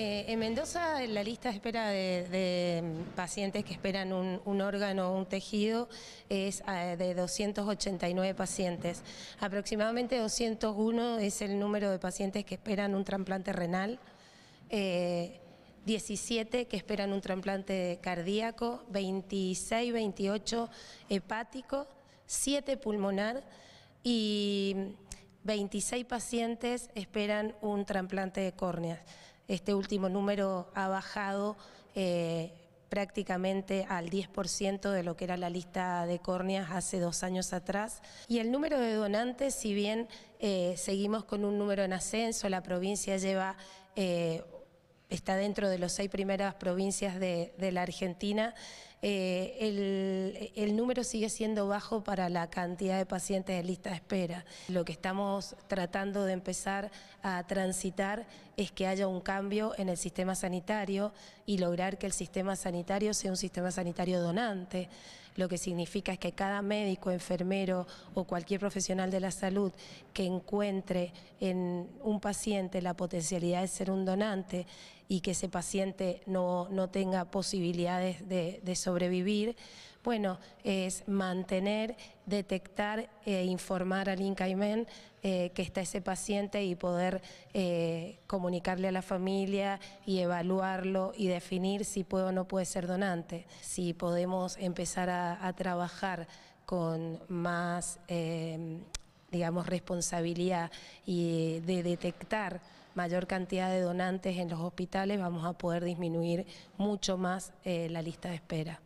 Eh, en Mendoza la lista de espera de, mm, pacientes que esperan un, órgano o un tejido es eh, de 289 pacientes. Aproximadamente 201 es el número de pacientes que esperan un trasplante renal. 17 eh, que esperan un trasplante cardíaco, 26, 28 hepático, 7 pulmonar y 26 mm, pacientes esperan un trasplante de córneas. Este último número ha bajado eh, prácticamente al 10% de lo que era la lista de córneas hace dos años atrás. Y el número de donantes, si bien eh, seguimos con un número en ascenso, la provincia lleva... Eh, está dentro de las seis primeras provincias de la Argentina, eh, el, número sigue siendo bajo para la cantidad de pacientes en lista de espera. Lo que estamos tratando de empezar a transitar es que haya un cambio en el sistema sanitario y lograr que el sistema sanitario sea un sistema sanitario donante. Lo que significa es que cada médico, enfermero o cualquier profesional de la salud que encuentre en un paciente la potencialidad de ser un donante, y que ese paciente no, tenga posibilidades de, sobrevivir, bueno, es mantener, detectar e informar al INCAIMEN eh, que está ese paciente y poder eh, comunicarle a la familia y evaluarlo y definir si puede o no puede ser donante. Si podemos empezar a, a trabajar con más, eh, digamos, responsabilidad y de detectar mayor cantidad de donantes en los hospitales, vamos a poder disminuir mucho más eh, la lista de espera.